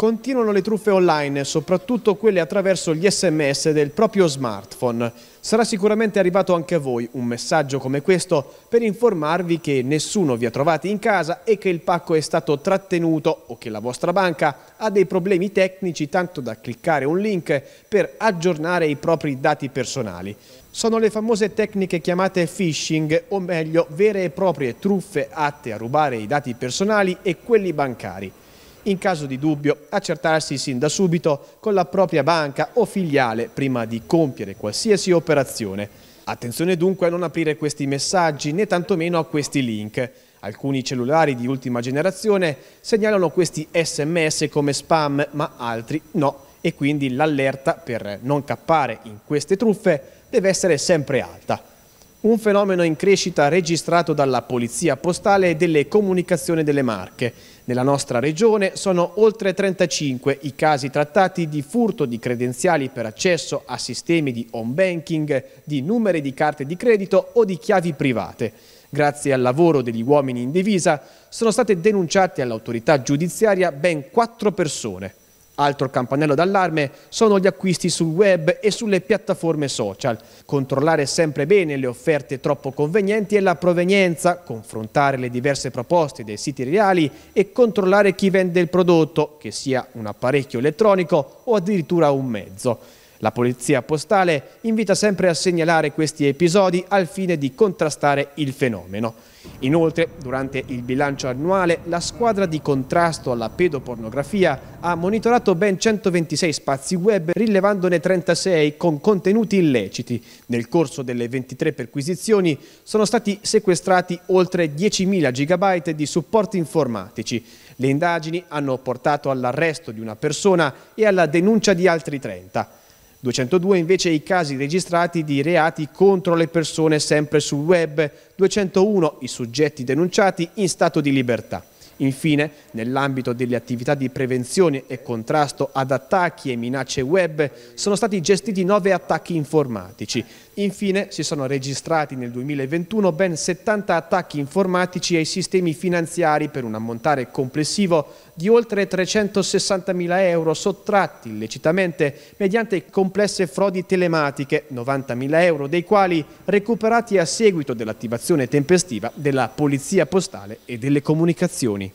Continuano le truffe online, soprattutto quelle attraverso gli sms del proprio smartphone. Sarà sicuramente arrivato anche a voi un messaggio come questo per informarvi che nessuno vi ha trovati in casa e che il pacco è stato trattenuto o che la vostra banca ha dei problemi tecnici tanto da cliccare un link per aggiornare i propri dati personali. Sono le famose tecniche chiamate phishing, o meglio vere e proprie truffe atte a rubare i dati personali e quelli bancari in caso di dubbio accertarsi sin da subito con la propria banca o filiale prima di compiere qualsiasi operazione. Attenzione dunque a non aprire questi messaggi né tantomeno a questi link. Alcuni cellulari di ultima generazione segnalano questi sms come spam ma altri no e quindi l'allerta per non cappare in queste truffe deve essere sempre alta. Un fenomeno in crescita registrato dalla Polizia Postale e delle Comunicazioni delle Marche. Nella nostra regione sono oltre 35 i casi trattati di furto di credenziali per accesso a sistemi di home banking, di numeri di carte di credito o di chiavi private. Grazie al lavoro degli uomini in divisa sono state denunciate all'autorità giudiziaria ben quattro persone. Altro campanello d'allarme sono gli acquisti sul web e sulle piattaforme social. Controllare sempre bene le offerte troppo convenienti e la provenienza, confrontare le diverse proposte dei siti reali e controllare chi vende il prodotto, che sia un apparecchio elettronico o addirittura un mezzo. La polizia postale invita sempre a segnalare questi episodi al fine di contrastare il fenomeno. Inoltre, durante il bilancio annuale, la squadra di contrasto alla pedopornografia ha monitorato ben 126 spazi web, rilevandone 36 con contenuti illeciti. Nel corso delle 23 perquisizioni sono stati sequestrati oltre 10.000 GB di supporti informatici. Le indagini hanno portato all'arresto di una persona e alla denuncia di altri 30. 202 invece i casi registrati di reati contro le persone sempre sul web, 201 i soggetti denunciati in stato di libertà. Infine, nell'ambito delle attività di prevenzione e contrasto ad attacchi e minacce web, sono stati gestiti 9 attacchi informatici. Infine, si sono registrati nel 2021 ben 70 attacchi informatici ai sistemi finanziari per un ammontare complessivo di oltre 360.000 euro sottratti illecitamente mediante complesse frodi telematiche, 90.000 euro dei quali recuperati a seguito dell'attivazione tempestiva della Polizia Postale e delle Comunicazioni.